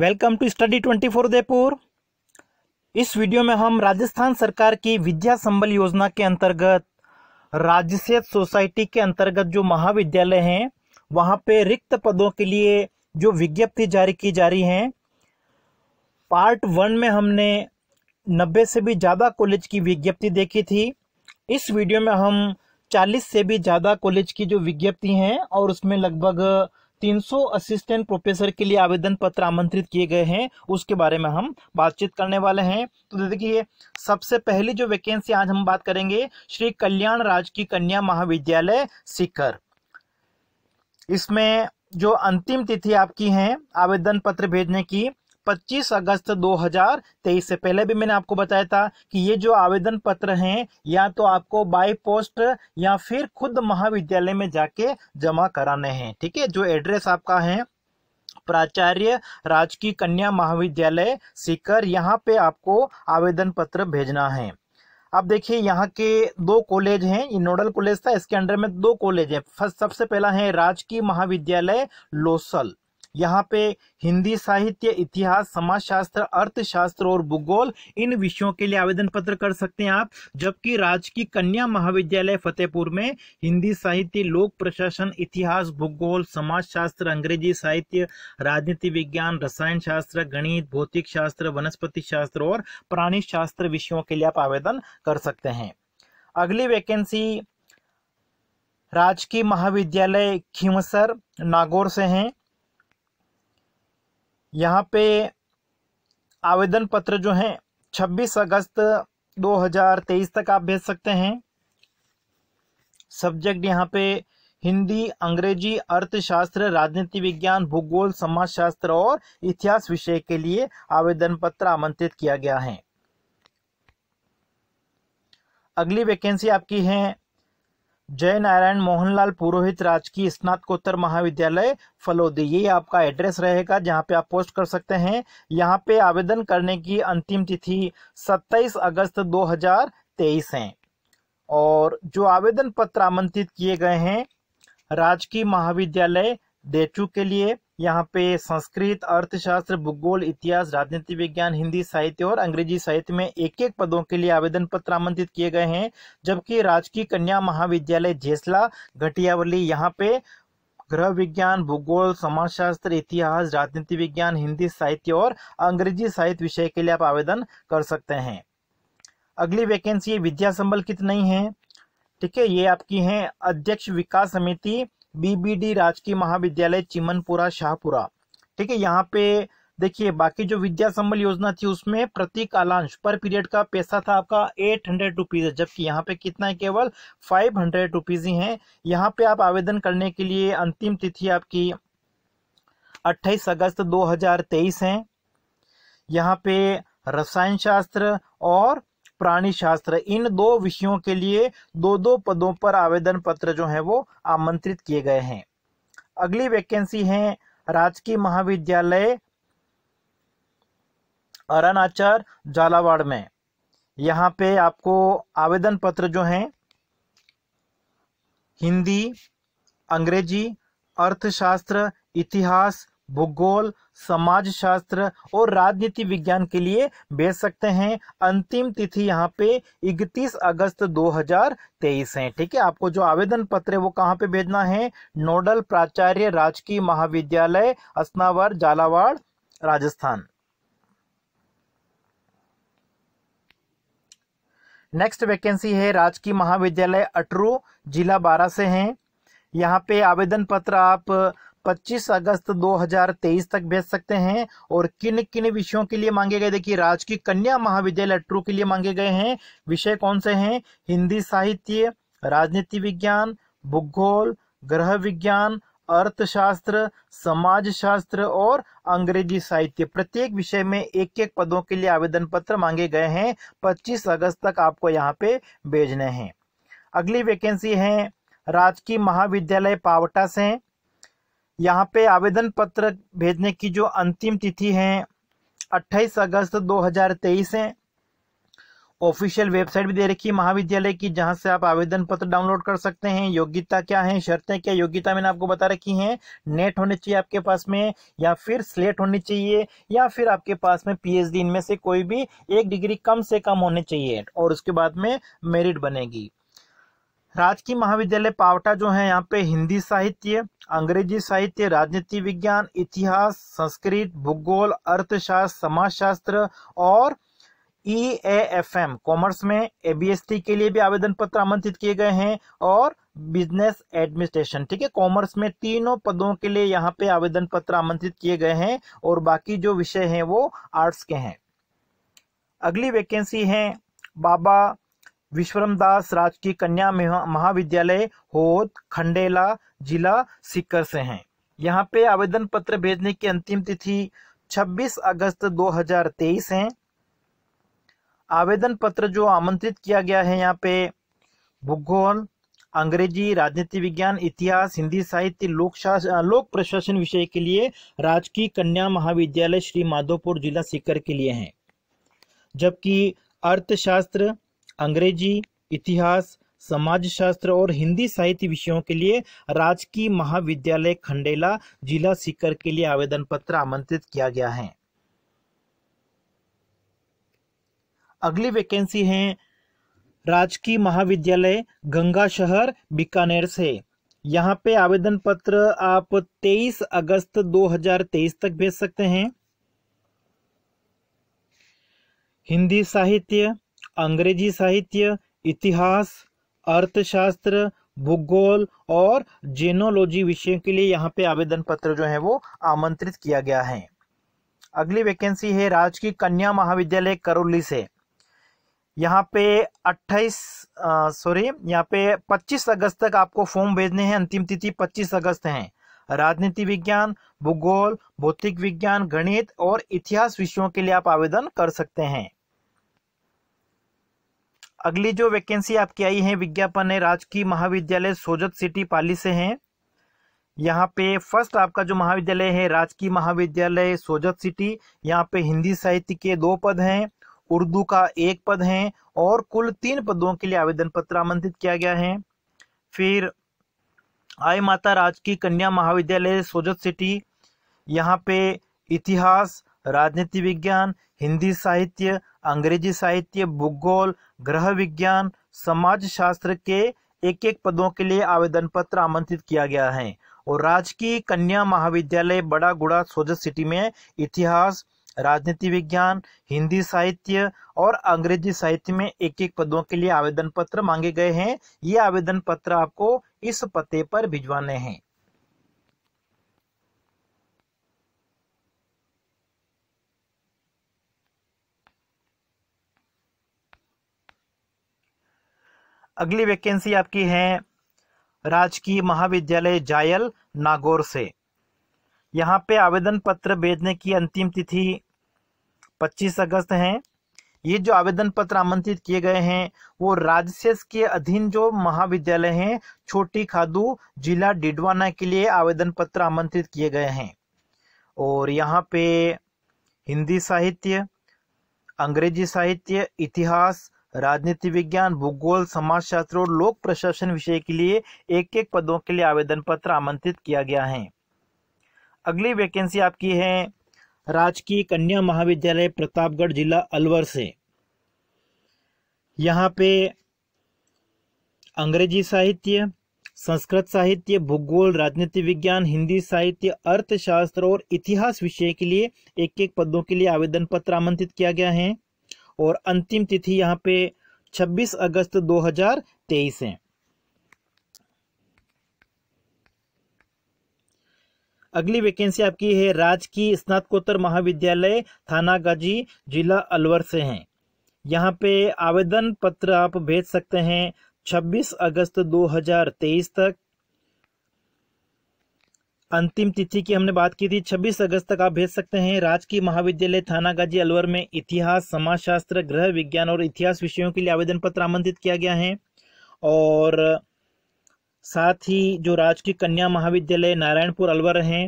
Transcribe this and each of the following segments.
welcome to study twenty four Udaipur इस video में हम राजस्थान सरकार की विद्या संबल योजना के अंतर्गत राज्य से सोसाइटी के अंतर्गत जो महाविद्यालय हैं वहां पे रिक्त पदों के लिए जो विज्ञप्ति जारी की जा रही है पार्ट वन में हमने नब्बे से भी ज़्यादा कॉलेज की विज्ञप्ति देखी थी इस वीडियो में हम चालीस से भी ज़्यादा कॉलेज की जो विज्ञप्ति हैं और उसमें लगभग 300 असिस्टेंट प्रोफेसर के लिए आवेदन पत्र आमंत्रित किए गए हैं उसके बारे में हम बातचीत करने वाले हैं तो देखिए सबसे पहली जो वैकेंसी आज हम बात करेंगे श्री कल्याण राजकीय कन्या महाविद्यालय सिकर इसमें जो अंतिम तिथि आपकी है आवेदन पत्र भेजने की 25 अगस्त 2023 से पहले भी मैंने आपको बताया था कि ये जो आवेदन पत्र हैं या तो आपको बाय पोस्ट या फिर खुद महाविद्यालय में जाके जमा कराने हैं ठीक है जो एड्रेस आपका है प्राचार्य राजकीय कन्या महाविद्यालय सीकर यहाँ पे आपको आवेदन पत्र भेजना है अब देखिए यहाँ के दो कॉलेज हैं ये नोडल कॉलेज था इसके अंडर में दो कॉलेज हैं फर्स्ट सबसे पहला है राजकीय महाविद्यालय लोसल यहाँ पे हिंदी साहित्य इतिहास समाजशास्त्र अर्थशास्त्र और भूगोल इन विषयों के लिए आवेदन पत्र कर सकते हैं आप जबकि राजकीय कन्या महाविद्यालय फतेहपुर में हिंदी साहित्य लोक प्रशासन इतिहास भूगोल समाजशास्त्र अंग्रेजी साहित्य राजनीति विज्ञान रसायन शास्त्र गणित भौतिक शास्त्र वनस्पति शास्त्र और प्राणी शास्त्र विषयों के लिए आप आवेदन कर सकते हैं अगली वैकेंसी राजकीय महाविद्यालय खिमसर नागौर से हैं यहाँ पे आवेदन पत्र जो हैं 26 अगस्त 2023 तक आप भेज सकते हैं सब्जेक्ट यहाँ पे हिंदी अंग्रेजी अर्थशास्त्र राजनीति विज्ञान भूगोल समाजशास्त्र और इतिहास विषय के लिए आवेदन पत्र आमंत्रित किया गया है अगली वैकेंसी आपकी है जय नारायण मोहनलाल पुरोहित राजकीय स्नातकोत्तर महाविद्यालय फलोदी ये आपका एड्रेस रहेगा जहाँ पे आप पोस्ट कर सकते हैं यहाँ पे आवेदन करने की अंतिम तिथि 27 अगस्त 2023 है और जो आवेदन पत्र आमंत्रित किए गए हैं राजकीय महाविद्यालय देचू के लिए यहाँ पे संस्कृत अर्थशास्त्र भूगोल इतिहास राजनीति विज्ञान हिंदी साहित्य और अंग्रेजी साहित्य में एक एक पदों के लिए आवेदन पत्र आमंत्रित किए गए हैं जबकि राजकीय कन्या महाविद्यालय झेसला घटियावली यहाँ पे ग्रह विज्ञान भूगोल समाजशास्त्र इतिहास राजनीति विज्ञान हिंदी साहित्य और अंग्रेजी साहित्य विषय के लिए आप आवेदन कर सकते हैं अगली वैकेंसी विद्या संबल कितनी तो है ठीक है ये आपकी है अध्यक्ष विकास समिति बीबीडी राजकीय महाविद्यालय चिमनपुरा शाहपुरा ठीक है यहाँ पे देखिए बाकी जो विद्या संबल योजना थी उसमें प्रति कालांश पर पीरियड का पैसा था आपका एट हंड्रेड रुपीज जबकि यहाँ पे कितना है केवल फाइव हंड्रेड रुपीज ही है यहाँ पे आप आवेदन करने के लिए अंतिम तिथि आपकी अट्ठाईस अगस्त 2023 है यहाँ पे रसायन शास्त्र और प्राणी शास्त्र इन दो विषयों के लिए दो दो पदों पर आवेदन पत्र जो है वो आमंत्रित किए गए हैं अगली वैकेंसी है राजकीय महाविद्यालय अरनाचर झालावाड़ में यहाँ पे आपको आवेदन पत्र जो हैं हिंदी अंग्रेजी अर्थशास्त्र इतिहास भूगोल समाजशास्त्र और राजनीति विज्ञान के लिए भेज सकते हैं अंतिम तिथि यहाँ पे 31 अगस्त 2023 है ठीक है आपको जो आवेदन पत्र है वो कहाँ पे भेजना है नोडल प्राचार्य राजकीय महाविद्यालय असनावर झालावाड़ राजस्थान नेक्स्ट वैकेंसी है राजकीय महाविद्यालय अटरू जिला बारह से है यहाँ पे आवेदन पत्र आप 25 अगस्त 2023 तक भेज सकते हैं और किन किन विषयों के लिए मांगे गए देखिए राजकीय कन्या महाविद्यालय ट्रू के लिए मांगे गए हैं विषय कौन से हैं हिंदी साहित्य राजनीति विज्ञान भूगोल ग्रह विज्ञान अर्थशास्त्र समाजशास्त्र और अंग्रेजी साहित्य प्रत्येक विषय में एक एक पदों के लिए आवेदन पत्र मांगे गए हैं 25 अगस्त तक आपको यहाँ पे भेजने हैं अगली वैकेंसी है राजकीय महाविद्यालय पावटा से यहाँ पे आवेदन पत्र भेजने की जो अंतिम तिथि है 28 अगस्त 2023 है ऑफिशियल वेबसाइट भी दे रखी है महाविद्यालय की जहां से आप आवेदन पत्र डाउनलोड कर सकते हैं योग्यता क्या है शर्तें क्या योग्यता मैंने आपको बता रखी हैं नेट होने चाहिए आपके पास में या फिर स्लेट होनी चाहिए या फिर आपके पास में पीएचडी इनमें से कोई भी एक डिग्री कम से कम होनी चाहिए और उसके बाद में मेरिट बनेगी राजकीय महाविद्यालय पावटा जो है यहाँ पे हिंदी साहित्य अंग्रेजी साहित्य राजनीति विज्ञान इतिहास संस्कृत भूगोल अर्थशास्त्र समाजशास्त्र और E A F M commerce में टी के लिए भी आवेदन पत्र आमंत्रित किए गए हैं और बिजनेस एडमिनिस्ट्रेशन ठीक है कॉमर्स में तीनों पदों के लिए यहाँ पे आवेदन पत्र आमंत्रित किए गए हैं और बाकी जो विषय हैं वो आर्ट्स के हैं अगली वैकेंसी है बाबा विश्वरमदास राजकीय कन्या महाविद्यालय होद खंडेला जिला सीकर से हैं यहाँ पे आवेदन पत्र भेजने की अंतिम तिथि 26 अगस्त 2023 है आवेदन पत्र जो आमंत्रित किया गया है यहाँ पे भूगोल अंग्रेजी राजनीति विज्ञान इतिहास हिंदी साहित्य लोक लोक प्रशासन विषय के लिए राजकीय कन्या महाविद्यालय श्री माधोपुर जिला सीकर के लिए हैं जबकि अर्थशास्त्र अंग्रेजी इतिहास समाजशास्त्र और हिंदी साहित्य विषयों के लिए राजकीय महाविद्यालय खंडेला जिला सीकर के लिए आवेदन पत्र आमंत्रित किया गया है अगली वैकेंसी है राजकीय महाविद्यालय गंगा शहर बीकानेर से यहाँ पे आवेदन पत्र आप 23 अगस्त 2023 तक भेज सकते हैं हिंदी साहित्य अंग्रेजी साहित्य इतिहास अर्थशास्त्र भूगोल और जेनोलॉजी विषयों के लिए यहाँ पे आवेदन पत्र जो है वो आमंत्रित किया गया है अगली वैकेंसी है राजकीय कन्या महाविद्यालय करौली से यहाँ पे 28 सॉरी यहाँ पे 25 अगस्त तक आपको फॉर्म भेजने हैं अंतिम तिथि 25 अगस्त है राजनीति विज्ञान भूगोल भौतिक विज्ञान गणित और इतिहास विषयों के लिए आप आवेदन कर सकते हैं अगली जो वैकेंसी आपकी आई है विज्ञापन है राजकीय महाविद्यालय सोजत सिटी पाली से है यहाँ पे फर्स्ट आपका जो महाविद्यालय है राजकीय महाविद्यालय सोजत सिटी यहाँ पे हिंदी साहित्य के दो पद हैं उर्दू का एक पद है और कुल तीन पदों के लिए आवेदन पत्र आमंत्रित किया गया है फिर आय माता राजकीय कन्या महाविद्यालय सोजत सिटी यहाँ पे इतिहास राजनीति विज्ञान हिंदी साहित्य अंग्रेजी साहित्य भूगोल ग्रह विज्ञान समाज शास्त्र के एक एक पदों के लिए आवेदन पत्र आमंत्रित किया गया है और राजकीय कन्या महाविद्यालय बड़ा गुड़ा सोजत सिटी में इतिहास राजनीति विज्ञान हिंदी साहित्य और अंग्रेजी साहित्य में एक एक पदों के लिए आवेदन पत्र मांगे गए हैं ये आवेदन पत्र आपको इस पते पर भिजवाने हैं अगली वैकेंसी आपकी है राजकीय महाविद्यालय जायल नागौर से यहाँ पे आवेदन पत्र भेजने की अंतिम तिथि 25 अगस्त है ये जो आवेदन पत्र आमंत्रित किए गए हैं वो राजसेस के अधीन जो महाविद्यालय हैं छोटी खादू जिला डिडवाना के लिए आवेदन पत्र आमंत्रित किए गए हैं और यहाँ पे हिंदी साहित्य अंग्रेजी साहित्य इतिहास राजनीति विज्ञान भूगोल समाजशास्त्र और लोक प्रशासन विषय के लिए एक एक पदों के लिए आवेदन पत्र आमंत्रित किया गया है अगली वैकेंसी आपकी है राजकीय कन्या महाविद्यालय प्रतापगढ़ जिला अलवर से यहाँ पे अंग्रेजी साहित्य संस्कृत साहित्य भूगोल राजनीति विज्ञान हिंदी साहित्य अर्थशास्त्र और इतिहास विषय के लिए एक एक पदों के लिए आवेदन पत्र आमंत्रित किया गया है और अंतिम तिथि यहाँ पे 26 अगस्त 2023 है अगली वैकेंसी आपकी है राजकीय स्नातकोत्तर महाविद्यालय थानागाजी जिला अलवर से हैं यहाँ पे आवेदन पत्र आप भेज सकते हैं 26 अगस्त 2023 तक अंतिम तिथि की हमने बात की थी 26 अगस्त तक आप भेज सकते हैं राजकीय महाविद्यालय थानागाजी अलवर में इतिहास समाजशास्त्र गृह विज्ञान और इतिहास विषयों के लिए आवेदन पत्र आमंत्रित किया गया है और साथ ही जो राजकीय कन्या महाविद्यालय नारायणपुर अलवर हैं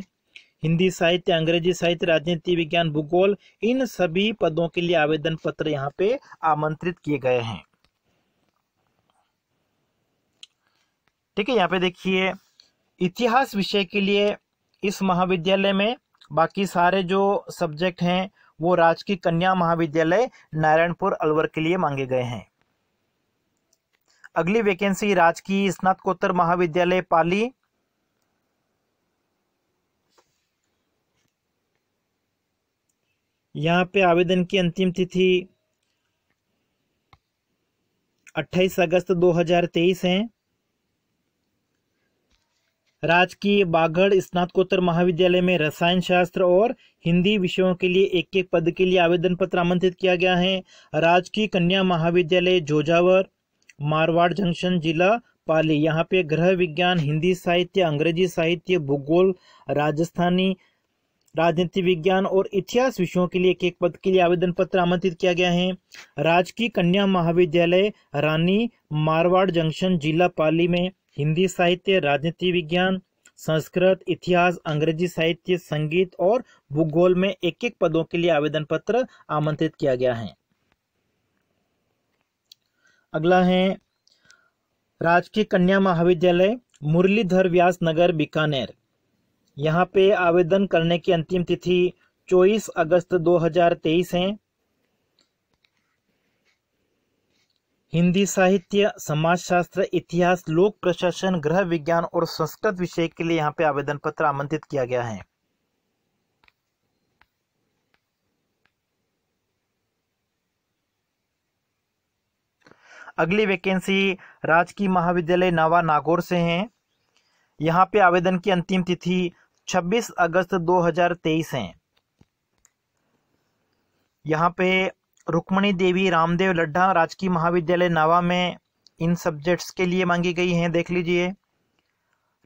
हिंदी साहित्य अंग्रेजी साहित्य राजनीति विज्ञान भूगोल इन सभी पदों के लिए आवेदन पत्र यहाँ पे आमंत्रित किए गए हैं ठीक है यहाँ पे देखिए इतिहास विषय के लिए इस महाविद्यालय में बाकी सारे जो सब्जेक्ट हैं वो राजकीय कन्या महाविद्यालय नारायणपुर अलवर के लिए मांगे गए हैं अगली वैकेंसी राजकीय स्नातकोत्तर महाविद्यालय पाली यहाँ पे आवेदन की अंतिम तिथि 28 अगस्त 2023 है राजकीय बागढ़ स्नातकोत्तर महाविद्यालय में रसायन शास्त्र और हिंदी विषयों के लिए एक एक पद के लिए आवेदन पत्र आमंत्रित किया गया है राजकीय कन्या महाविद्यालय जोजावर मारवाड़ जंक्शन जिला पाली यहाँ पे गृह विज्ञान हिंदी साहित्य अंग्रेजी साहित्य भूगोल राजस्थानी राजनीति विज्ञान और इतिहास विषयों के लिए एक एक पद के लिए आवेदन पत्र आमंत्रित किया गया है राजकीय कन्या महाविद्यालय रानी मारवाड़ जंक्शन जिला पाली में हिंदी साहित्य राजनीति विज्ञान संस्कृत इतिहास अंग्रेजी साहित्य संगीत और भूगोल में एक एक पदों के लिए आवेदन पत्र आमंत्रित किया गया है अगला है राजकीय कन्या महाविद्यालय मुरलीधर व्यास नगर बीकानेर यहाँ पे आवेदन करने की अंतिम तिथि 24 अगस्त 2023 है हिंदी साहित्य समाजशास्त्र इतिहास लोक प्रशासन गृह विज्ञान और संस्कृत विषय के लिए यहाँ पे आवेदन पत्र आमंत्रित किया गया है अगली वैकेंसी राजकीय महाविद्यालय नावा नागौर से है यहाँ पे आवेदन की अंतिम तिथि 26 अगस्त 2023 है यहाँ पे रुक्मणी देवी रामदेव लड्ढा राजकीय महाविद्यालय नावा में इन सब्जेक्ट्स के लिए मांगी गई हैं देख लीजिए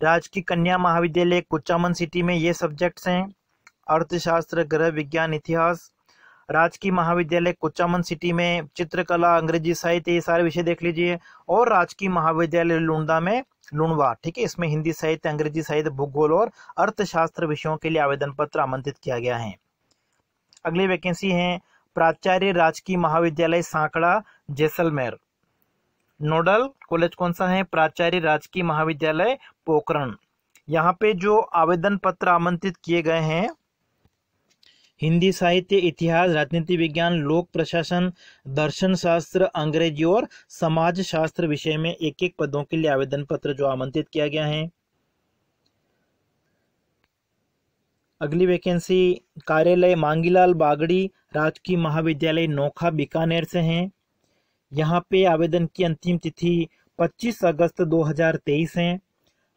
राजकीय कन्या महाविद्यालय कुचामन सिटी में ये सब्जेक्ट्स हैं अर्थशास्त्र ग्रह विज्ञान इतिहास राजकीय महाविद्यालय कुचामन सिटी में चित्रकला अंग्रेजी साहित्य ये सारे विषय देख लीजिए और राजकीय महाविद्यालय लुंडा में लुणवा ठीक है इसमें हिंदी साहित्य अंग्रेजी साहित्य भूगोल और अर्थशास्त्र विषयों के लिए आवेदन पत्र आमंत्रित किया गया है अगली वैकेंसी है प्राचार्य राजकीय महाविद्यालय सांकड़ा जैसलमेर नोडल कॉलेज कौन सा है प्राचार्य राजकीय महाविद्यालय पोखरण यहाँ पे जो आवेदन पत्र आमंत्रित किए गए हैं हिंदी साहित्य इतिहास राजनीति विज्ञान लोक प्रशासन दर्शन शास्त्र अंग्रेजी और समाज शास्त्र विषय में एक एक पदों के लिए आवेदन पत्र जो आमंत्रित किया गया है अगली वैकेंसी कार्यालय मांगीलाल बागड़ी राजकीय महाविद्यालय नोखा बीकानेर से हैं यहाँ पे आवेदन की अंतिम तिथि 25 अगस्त 2023 है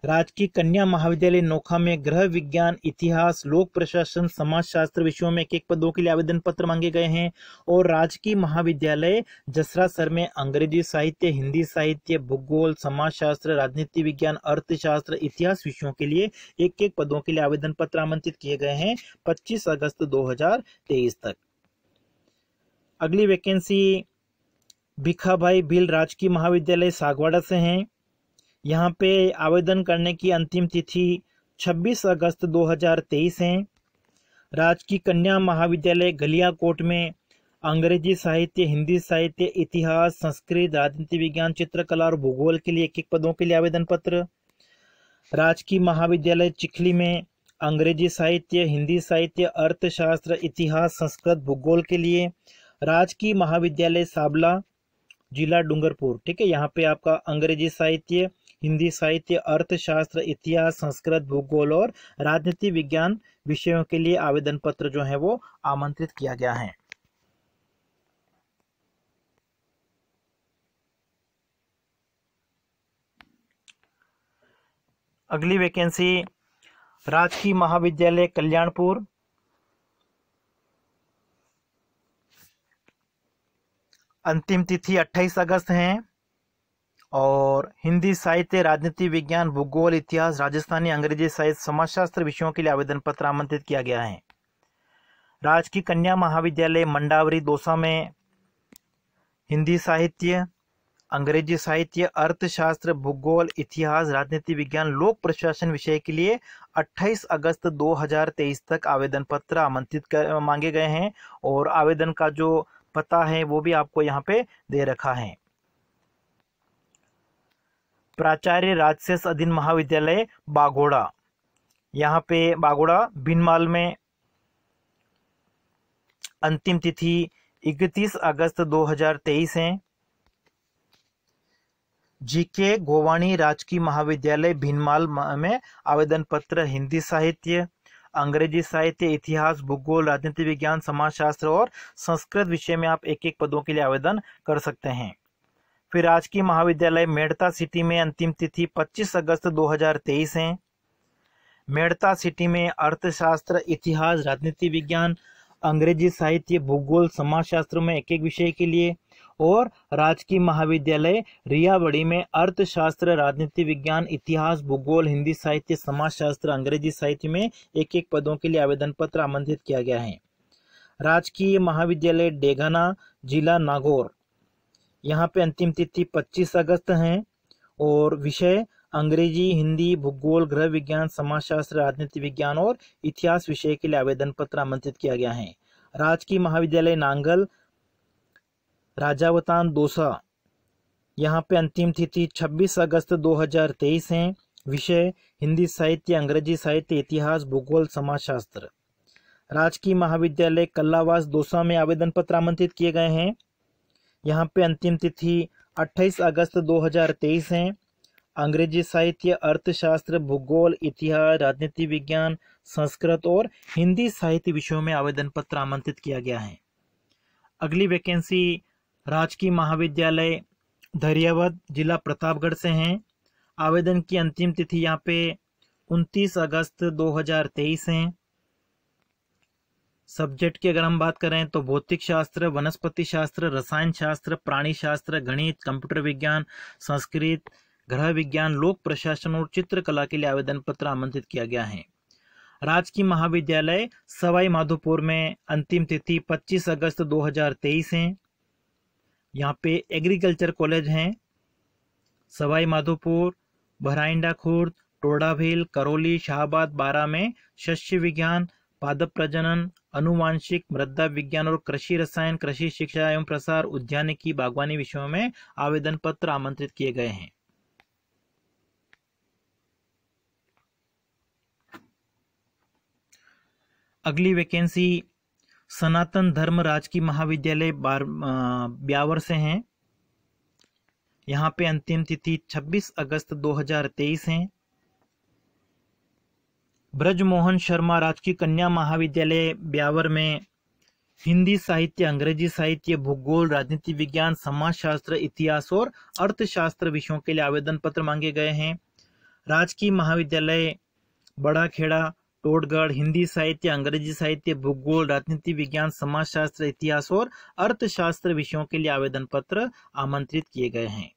राजकीय कन्या महाविद्यालय नोखा में गृह विज्ञान इतिहास लोक प्रशासन समाजशास्त्र विषयों में एक एक पदों के लिए आवेदन पत्र मांगे गए हैं और राजकीय महाविद्यालय जसरा सर में अंग्रेजी साहित्य हिंदी साहित्य भूगोल समाजशास्त्र राजनीति विज्ञान अर्थशास्त्र इतिहास विषयों के लिए एक एक पदों के लिए आवेदन पत्र आमंत्रित किए गए हैं पच्चीस अगस्त दो तक अगली वैकेंसी भिखा भाई भील राजकीय महाविद्यालय सागवाड़ा से हैं यहाँ पे आवेदन करने की अंतिम तिथि 26 अगस्त 2023 है राजकीय कन्या महाविद्यालय गलिया कोट में अंग्रेजी साहित्य हिंदी साहित्य इतिहास संस्कृत राजनीति विज्ञान चित्रकला और भूगोल के लिए एक एक पदों के लिए आवेदन पत्र राजकीय महाविद्यालय चिखली में अंग्रेजी साहित्य हिंदी साहित्य अर्थशास्त्र इतिहास संस्कृत भूगोल के लिए राजकीय महाविद्यालय साबला जिला डूंगरपुर ठीक है यहाँ पे आपका अंग्रेजी साहित्य हिंदी साहित्य अर्थशास्त्र इतिहास संस्कृत भूगोल और राजनीति विज्ञान विषयों के लिए आवेदन पत्र जो है वो आमंत्रित किया गया है अगली वैकेंसी राजकीय महाविद्यालय कल्याणपुर अंतिम तिथि 28 अगस्त है और हिंदी साहित्य राजनीति विज्ञान भूगोल इतिहास राजस्थानी अंग्रेजी सहित समाजशास्त्र विषयों के लिए आवेदन पत्र आमंत्रित किया गया है राजकीय कन्या महाविद्यालय मंडावरी दोसा में हिंदी साहित्य अंग्रेजी साहित्य अर्थशास्त्र भूगोल इतिहास राजनीति विज्ञान लोक प्रशासन विषय के लिए 28 अगस्त 2023 तक आवेदन पत्र आमंत्रित कर मांगे गए हैं और आवेदन का जो पता है वो भी आपको यहाँ पे दे रखा है प्राचार्य राजसेस अधीन महाविद्यालय बाघोड़ा यहाँ पे बागोड़ा भिनमाल में अंतिम तिथि 31 अगस्त 2023 है जीके गोवाणी राजकीय महाविद्यालय भिनमाल में आवेदन पत्र हिंदी साहित्य अंग्रेजी साहित्य इतिहास भूगोल राजनीति विज्ञान समाजशास्त्र और संस्कृत विषय में आप एक एक पदों के लिए आवेदन कर सकते हैं फिर आज की महाविद्यालय मेड़ता सिटी में अंतिम तिथि 25 अगस्त 2023 है मेड़ता सिटी में अर्थशास्त्र इतिहास राजनीति विज्ञान अंग्रेजी साहित्य भूगोल समाजशास्त्र में एक एक विषय के लिए और राजकीय महाविद्यालय रियावड़ी में अर्थशास्त्र राजनीति विज्ञान इतिहास भूगोल हिंदी साहित्य समाजशास्त्र अंग्रेजी साहित्य में एक एक पदों के लिए आवेदन पत्र आमंत्रित किया गया है राजकीय महाविद्यालय डेघाना जिला नागौर यहाँ पे अंतिम तिथि 25 अगस्त है और विषय अंग्रेजी हिंदी भूगोल गृह विज्ञान समाजशास्त्र राजनीति विज्ञान और इतिहास विषय के लिए आवेदन पत्र आमंत्रित किया गया है राजकीय महाविद्यालय नांगल राजावतान दोसा यहाँ पे अंतिम तिथि 26 अगस्त 2023 है विषय हिंदी साहित्य अंग्रेजी साहित्य इतिहास भूगोल समाजशास्त्र राजकीय महाविद्यालय कल्लावास दोसा में आवेदन पत्र आमंत्रित किए गए हैं यहाँ पे अंतिम तिथि 28 अगस्त 2023 है अंग्रेजी साहित्य अर्थशास्त्र भूगोल इतिहास राजनीति विज्ञान संस्कृत और हिंदी साहित्य विषयों में आवेदन पत्र आमंत्रित किया गया है अगली वैकेंसी राजकीय महाविद्यालय दरियावद जिला प्रतापगढ़ से हैं आवेदन की अंतिम तिथि यहाँ पे 29 अगस्त 2023 है सब्जेक्ट की अगर हम बात करें तो भौतिक शास्त्र वनस्पति शास्त्र रसायन शास्त्र प्राणी शास्त्र गणित कंप्यूटर विज्ञान संस्कृत ग्रह विज्ञान लोक प्रशासन और चित्रकला के लिए आवेदन पत्र आमंत्रित किया गया है राजकीय महाविद्यालय सवाई माधोपुर में अंतिम तिथि 25 अगस्त 2023 है यहाँ पे एग्रीकल्चर कॉलेज हैं सवाई माधोपुर भराइंडा खुर्द टोडाभील करौली शाहबाद बारा में शस्य विज्ञान पादप प्रजनन अनुवांशिक मृदा विज्ञान और कृषि रसायन कृषि शिक्षा एवं प्रसार उद्यानिकी बागवानी विषयों में आवेदन पत्र आमंत्रित किए गए हैं अगली वैकेंसी सनातन धर्म राजकीय महाविद्यालय बार ब्यावर से हैं यहाँ पे अंतिम तिथि 26 अगस्त 2023 है ब्रजमोहन शर्मा राजकीय कन्या महाविद्यालय ब्यावर में हिंदी साहित्य अंग्रेजी साहित्य भूगोल राजनीति विज्ञान समाजशास्त्र इतिहास और अर्थशास्त्र विषयों के लिए आवेदन पत्र मांगे गए हैं राजकीय महाविद्यालय बड़ा खेड़ा टोटगढ़ हिंदी साहित्य अंग्रेजी साहित्य भूगोल राजनीति विज्ञान समाजशास्त्र इतिहास और अर्थशास्त्र विषयों के लिए आवेदन पत्र आमंत्रित किए गए हैं